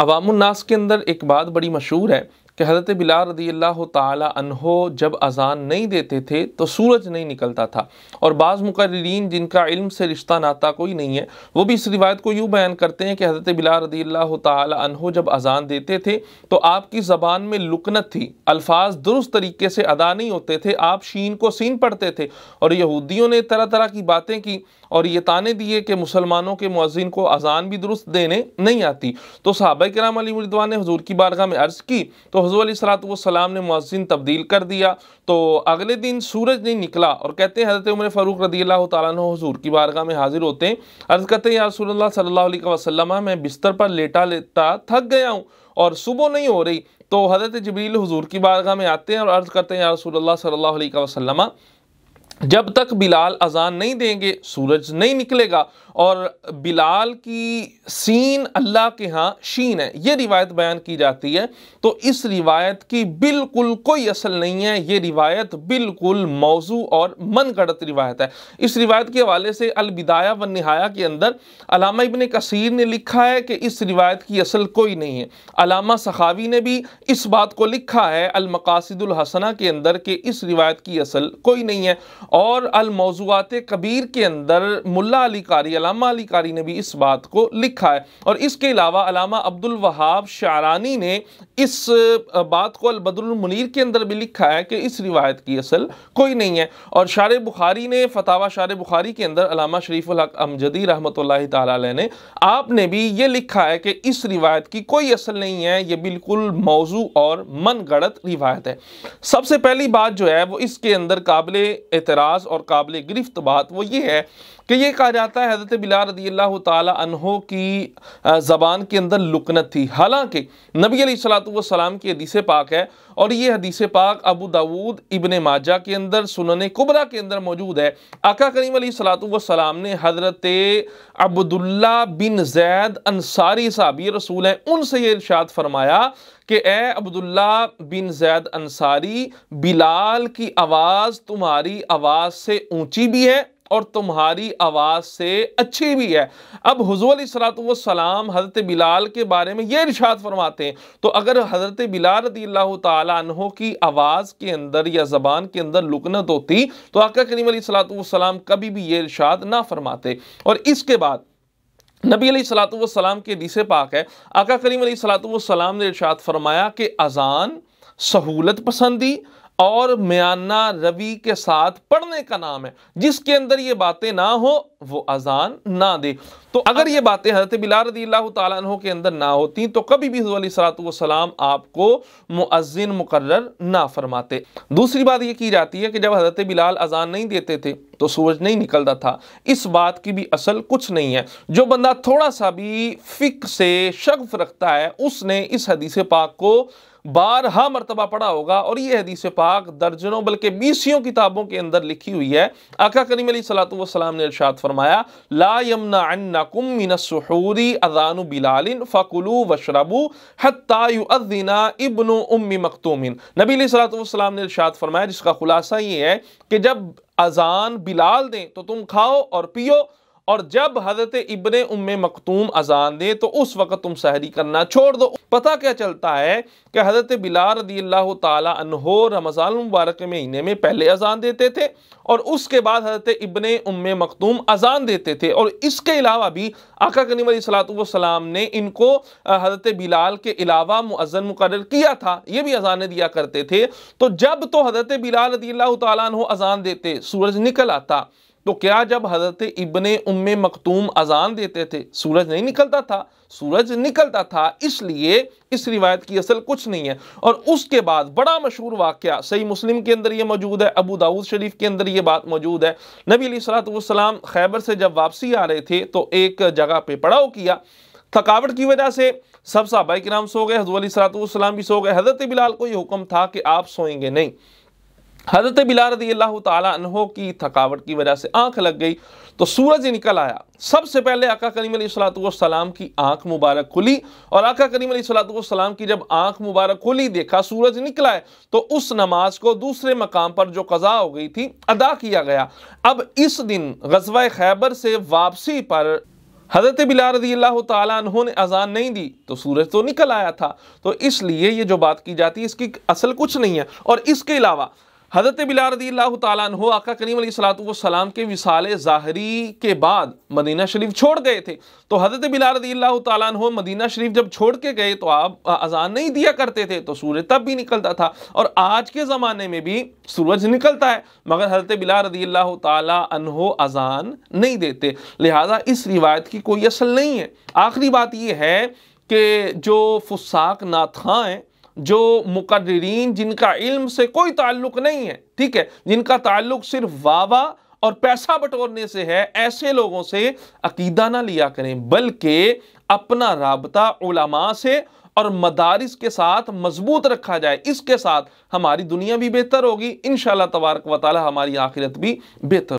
अवामनास के अंदर एक बात बड़ी मशहूर है कि हज़रत बिलाल रदी अल्लाह तहो जब अज़ान नहीं देते थे तो सूरज नहीं निकलता था और बाज़ मुकर्रीन जिनका इल्म से रिश्ता नाता कोई नहीं है वो भी इस रिवायत को यूँ बयान करते हैं कि हज़रत बिलाल रदी अल्लाह तहो जब अज़ान देते थे तो आपकी ज़बान में लुकनत थी अल्फाज दुरुस्त तरीके से अदा नहीं होते थे आप शीन को सीन पढ़ते थे और यहूदियों ने तरह तरह की बातें की और ये ताने दिए कि मुसलमानों के मौज़िन को अज़ान भी दुरुस्त देने नहीं आती तो सहाबा कराम अली मरिदवान ने हजूर की बारगाह में अर्ज़ की तो हजू सलाम ने मौसिन तब्दील कर दिया तो अगले दिन सूरज नहीं निकला और कहते हैं हज़रत उम्र फ़ारूक रदी अल्लाह तजूर की बारगाह में हाजिर होते हैं अर्ज़ कहते हैं या रसोल्ला सल्ला वसलम मैं बिस्तर पर लेटा लेता थक गया हूँ और सुबह नहीं हो रही तो हज़रत जबील हजूर की बारगाह में आते हैं और अर्ज़ करते हैं या रसोल्ला सल्ला वसलमा जब तक बिलाल अजान नहीं देंगे सूरज नहीं निकलेगा और बिलाल की सीन अल्लाह के यहाँ शीन है ये रिवायत बयान की जाती है तो इस रिवायत की बिल्कुल कोई असल नहीं है ये रिवायत बिल्कुल मौजू और मन गढ़त रिवायत है इस रिवायत के हवाले से अलबिदाया व नहाया के अंदर अलामा इबन कसीर ने लिखा है कि इस रिवायत की असल कोई नहीं है अलामा सखावी ने भी इस बात को लिखा है अलमकासदुल हसना के अंदर कि इस रिवायत की असल कोई नहीं है और अलमौजुआत कबीर के अंदर मुल्ला अली कारी अलामा अली कारी ने भी इस बात को लिखा है और इसके अलावा अलामा अब्दुल वहाब शारानी ने इस बात को अलबदुलमनीर के अंदर भी लिखा है कि इस रिवायत की असल कोई नहीं है और शार बुखारी ने फतावा शार बुखारी के अंदर अलामा शरीफुल्हक अमजदी रहमत ने आपने भी ये लिखा है कि इस रिवायत की कोई असल नहीं है ये बिल्कुल मौजू और मन गढ़त रिवायत है सबसे पहली बात जो है वो इसके अंदर काबिल एतराज़ एतराज़ और काबिल गिरफ्त बात वो ये है कि ये कहा जाता है हज़रत बिला रदी अल्लाह तहों की ज़बान के अंदर लुकनत थी हालांकि नबी सलाम की हदीस पाक है और ये हदीस पाक अबू दाऊद इबन माजा के अंदर सुनने कुबरा के अंदर मौजूद है आका करीम सलाम ने हज़रत अब्दुल्ला बिन जैद अंसारी साबी रसूल हैं उनसे ये इर्शाद फरमाया कि ए अब्दुल्ला बिन जैद अंसारी बिलाल की आवाज़ तुम्हारी आवाज़ से ऊंची भी है और तुम्हारी आवाज़ से अच्छी भी है अब हजूर सलाम हज़रत बिलाल के बारे में ये इर्शाद फरमाते हैं तो अगर हज़रत बिलाल रदी अल्लाह तहों की आवाज़ के अंदर या ज़बान के अंदर लुकनत होती तो आका करीम सलाम कभी भी ये इर्शाद ना फरमाते और इसके बाद नबी सलाम के दीसे पाक है आका करीम सलाम ने इर्शाद फरमाया कि अज़ान सहूलत पसंदी और म्याना रवि के साथ पढ़ने का नाम है जिसके अंदर ये बातें ना हो वो अजान ना दे तो अगर ये बातें हजरत बिला रदी तु के अंदर ना होती तो कभी भी सलाम आपको मुआजिन मुकर्र ना फरमाते दूसरी बात ये की जाती है कि जब हजरत बिलाल अजान नहीं देते थे तो सूरज नहीं निकलता था इस बात की भी असल कुछ नहीं है जो बंदा थोड़ा सा भी फिक से शगफ रखता है उसने इस हदीस पाक को बारह मरतबा पढ़ा होगा और ये हदीस पाक दर्जनों बल्कि बीसियों किताबों के अंदर लिखी हुई है आका करीम सलातम ने इर्शाद फरमाया ला सहूरी अजान बिलाल फ़कुलू वशरबू हत्तायुद्दीना इबन उम्मी मखतूमिन नबी सलातम ने इर्शाद फरमाया जिसका खुलासा ये है कि जब अजान बिलाल दें तो तुम खाओ और पियो और जब हजरत इबन उम मखतूम अजान दे तो उस वक़्त तुम सहरी करना छोड़ दो पता क्या चलता है कि हज़रत बिलार रदी अल्लाह तहो रमज़ान मुबारक के महीने में पहले अजान देते थे और उसके बाद हज़रत इबन उम मखतूम अजान देते थे और इसके अलावा भी आका कनीम सलातम ने इनको हज़रत बिलाल के अलावा मुजन मुकर किया था ये भी अजान दिया करते थे तो जब तो हज़रत बिलाल रदी अल्लाह तहो अजान देते सूरज निकल आता तो क्या जब हज़रत इबन उम मखतूम अजान देते थे सूरज नहीं निकलता था सूरज निकलता था इसलिए इस रिवायत की असल कुछ नहीं है और उसके बाद बड़ा मशहूर वाक्य सही मुस्लिम के अंदर ये मौजूद है अबू दाऊद शरीफ के अंदर ये बात मौजूद है नबी सलाम खैबर से जब वापसी आ रहे थे तो एक जगह पर पड़ाव किया थकावट की वजह से सब साहबा के नाम सो गए हजू सलाम भी सो गए हज़रत बिलाल को ये हुक्म था कि आप सोएंगे नहीं हज़रत बिला रदी अल्लाह तहों की थकावट की वजह से आंख लग गई तो सूरज ही निकल आया सबसे पहले आका करीम सलाम की आंख मुबारक खुली और आका करीम सलाम की जब आंख मुबारक खुली देखा सूरज निकला है तो उस नमाज को दूसरे मकाम पर जो कज़ा हो गई थी अदा किया गया अब इस दिन गजवा खैबर से वापसी पर हज़रत बिला रजी अल्लाह तहों ने अजान नहीं दी तो सूरज तो निकल आया था तो इसलिए ये जो बात की जाती है इसकी असल कुछ नहीं है और इसके अलावा हज़रत बिलारदी तु आका करीम सलाम के विसाल ज़ाहरी के बाद मदीना शरीफ छोड़ गए थे तो हज़रत बिलारदी तु मदीना शरीफ जब छोड़ के गए तो आप अजान नहीं दिया करते थे तो सूरज तब भी निकलता था और आज के ज़माने में भी सूरज निकलता है मगर हज़रत अल्लाह तु अजान नहीं देते लिहाजा इस रिवायत की कोई असल नहीं है आखिरी बात यह है कि जो फुसाक नाथाएँ हैं जो मुकर्रीन जिनका इल्म से कोई ताल्लुक नहीं है ठीक है जिनका ताल्लुक सिर्फ वावा और पैसा बटोरने से है ऐसे लोगों से अकीदा ना लिया करें बल्कि अपना रबता उलमा से और मदारिस के साथ मजबूत रखा जाए इसके साथ हमारी दुनिया भी बेहतर होगी इन तबारक वाली हमारी आखिरत भी बेहतर